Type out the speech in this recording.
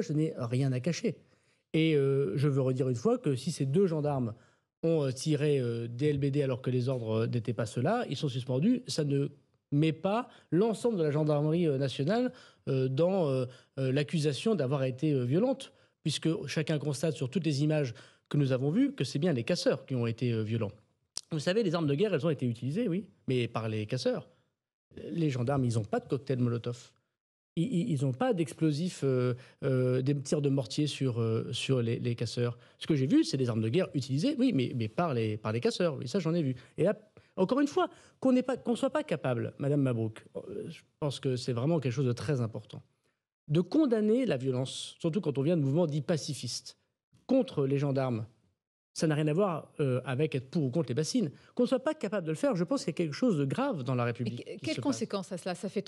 je n'ai rien à cacher. Et euh, je veux redire une fois que si ces deux gendarmes ont euh, tiré euh, des LBD alors que les ordres n'étaient pas ceux-là, ils sont suspendus. Ça ne met pas l'ensemble de la gendarmerie nationale dans l'accusation d'avoir été violente, puisque chacun constate sur toutes les images que nous avons vues que c'est bien les casseurs qui ont été violents. Vous savez, les armes de guerre, elles ont été utilisées, oui, mais par les casseurs. Les gendarmes, ils n'ont pas de cocktail Molotov ils n'ont pas d'explosifs, euh, euh, des tirs de mortier sur, euh, sur les, casseurs. Ce que j'ai vu, c'est des armes de guerre utilisées, oui, mais, mais par, les, par les casseurs. Oui, ça, j'en ai vu. Et là, encore une fois, qu'on ne qu'on soit pas capable, Madame Mabrouk, je pense que c'est vraiment quelque chose de très important, de condamner la violence, surtout quand on vient de mouvements dits pacifistes, contre les gendarmes. Ça n'a rien à voir avec être pour ou contre les bassines. Qu'on ne soit pas capable de le faire, je pense qu'il y a quelque chose de grave dans la République. quelles conséquences à cela Ça fait